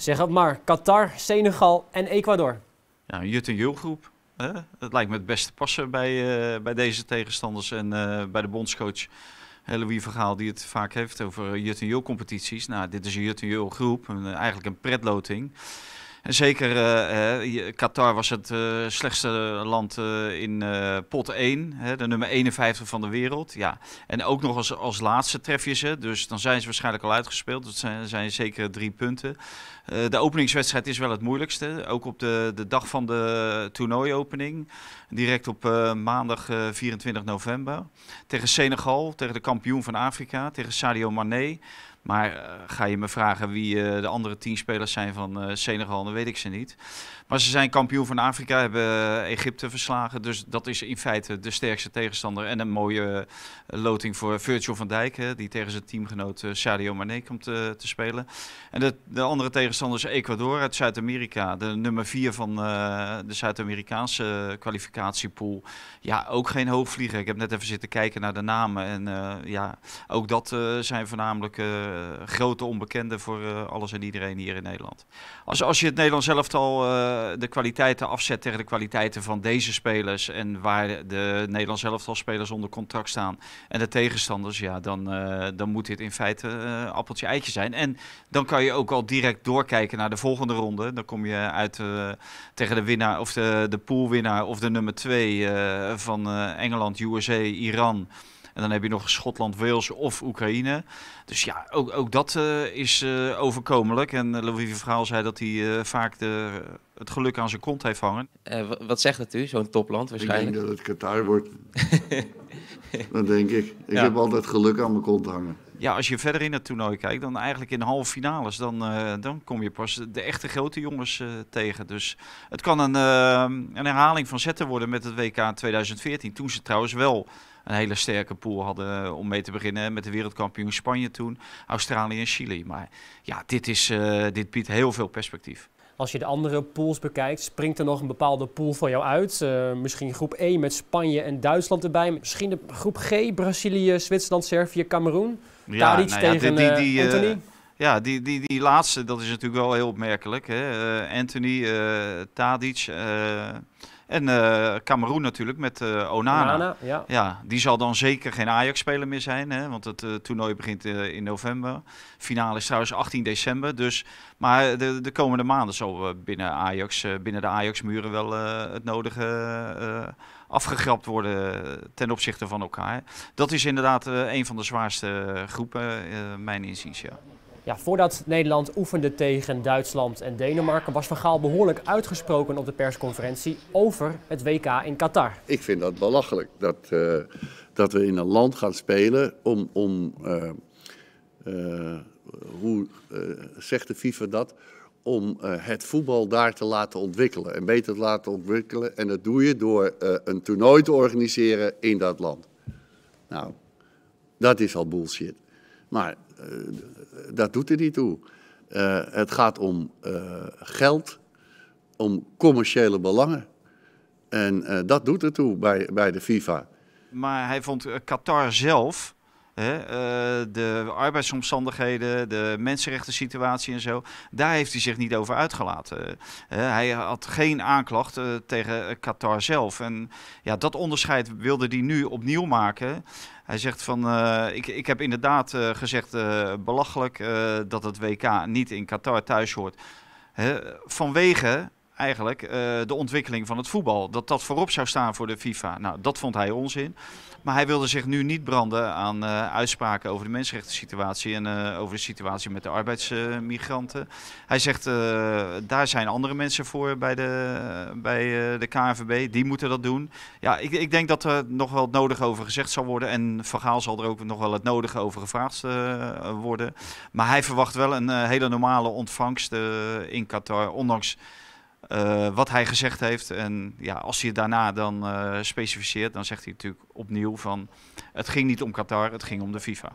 Zeg het maar, Qatar, Senegal en Ecuador. Ja, Jut en Julgroep. Hè? Dat lijkt me het beste passen bij, eh, bij deze tegenstanders en eh, bij de bondscoach. Louis Vergaal die het vaak heeft over Jut en Jul competities. Nou, dit is een Jut en Jul groep, eigenlijk een pretloting. En zeker eh, Qatar was het eh, slechtste land eh, in pot 1, hè, de nummer 51 van de wereld. Ja. En ook nog als, als laatste tref je ze, dus dan zijn ze waarschijnlijk al uitgespeeld. Dat zijn, zijn zeker drie punten. de openingswedstrijd is wel het moeilijkste, ook op de, de dag van de toernooiopening. Direct op maandag 24 november. Tegen Senegal, tegen de kampioen van Afrika, tegen Sadio Mane. Maar eh, ga je me vragen wie eh, de andere tien spelers zijn van eh, Senegal, dan weet ik ze niet. Maar ze zijn kampioen van Afrika, hebben Egypte verslagen. Dus dat is in feite de sterkste tegenstander. En een mooie loting voor Virgil van Dijk, hè, die tegen zijn teamgenoot Sadio Mane komt te spelen. En de, andere tegenstander is Ecuador uit Zuid-Amerika. De nummer vier van de Zuid-Amerikaanse kwalificatiepool. Ja, ook geen hoogvlieger. Ik heb net even zitten kijken naar de namen. En ja, ook dat zijn voornamelijk eh, grote onbekende voor eh, alles en iedereen hier in Nederland. Als, als je het Nederlands elftal eh, de kwaliteiten afzet tegen de kwaliteiten van deze spelers en waar de Nederlands elftal spelers onder contract staan en de tegenstanders, ja, dan, dan moet dit in feite appeltje eitje zijn. En dan kan je ook al direct doorkijken naar de volgende ronde. Dan kom je uit tegen de winnaar of de, de poolwinnaar of de nummer 2 van Engeland, USA, Iran. En dan heb je nog Schotland, Wales of Oekraïne. Dus ja, ook, ook dat eh, is eh, overkomelijk. En eh, Louis Verhaal zei dat hij vaak de, het geluk aan zijn kont heeft hangen. wat zegt het u, zo'n topland waarschijnlijk? Ik denk dat het Qatar wordt. dat denk ik. Ik heb altijd geluk aan mijn kont hangen. Ja, als je verder in het toernooi kijkt, dan eigenlijk in de halve finales, dan, dan kom je pas de echte grote jongens tegen. Dus het kan een, een herhaling van zetten worden met het WK 2014. Toen ze trouwens wel een hele sterke pool hadden eh, om mee te beginnen. Met de wereldkampioen Spanje toen, Australië en Chili. Maar ja, dit, is, eh, dit biedt heel veel perspectief. Als je de andere pools bekijkt, springt er nog een bepaalde pool voor jou uit. Eh, misschien groep E met Spanje en Duitsland erbij. Misschien de groep G, Brazilië, Zwitserland, Servië, Cameroen. Ja, nou ja, tegen die, die, Anthony. ja, die, die, die laatste, dat is natuurlijk wel heel opmerkelijk. Hè? Anthony, Tadic... En uh, Cameroen natuurlijk met uh, Onana. ja. ja. die zal dan zeker geen Ajax-speler meer zijn. Hè, want het eh, toernooi begint in november. Finale is trouwens 18 december. Dus, maar de, de komende maanden zal binnen, Ajax, binnen de Ajax-muren wel het nodige afgegrapt worden ten opzichte van elkaar. Dat is inderdaad een van de zwaarste groepen, mijn inziens. Ja. Ja, voordat Nederland oefende tegen Duitsland en Denemarken was Van Gaal behoorlijk uitgesproken op de persconferentie over het WK in Qatar. Ik vind dat belachelijk dat, eh, dat we in een land gaan spelen om, om eh, eh, hoe zegt de FIFA dat, om het voetbal daar te laten ontwikkelen en beter te laten ontwikkelen. En dat doe je door een toernooi te organiseren in dat land. Nou, dat is al bullshit. Maar eh, dat doet er niet toe. Eh, het gaat om eh, geld, om commerciële belangen. En dat doet er toe bij, bij de FIFA. Maar hij vond Qatar zelf, hè, de arbeidsomstandigheden, de mensenrechten situatie en zo, daar heeft hij zich niet over uitgelaten. hij had geen aanklacht tegen Qatar zelf. En ja, dat onderscheid wilde hij nu opnieuw maken. Hij zegt van, eh, ik, ik heb inderdaad eh, gezegd, eh, belachelijk dat het WK niet in Qatar thuis hoort. Hè, vanwege eigenlijk eh, de ontwikkeling van het voetbal. Dat dat voorop zou staan voor de FIFA. Nou, dat vond hij onzin. Maar hij wilde zich nu niet branden aan eh, uitspraken over de mensenrechten situatie en eh, over de situatie met de arbeidsmigranten. hij zegt, daar zijn andere mensen voor bij de, bij, de KNVB. Die moeten dat doen. Ja, ik, ik denk dat er nog wel het nodige over gezegd zal worden. En verhaal zal er ook nog wel het nodige over gevraagd worden. Maar hij verwacht wel een hele normale ontvangst in Qatar. Ondanks eh, wat hij gezegd heeft. En ja, als hij daarna dan eh, specificeert, dan zegt hij natuurlijk opnieuw van... het ging niet om Qatar, het ging om de FIFA.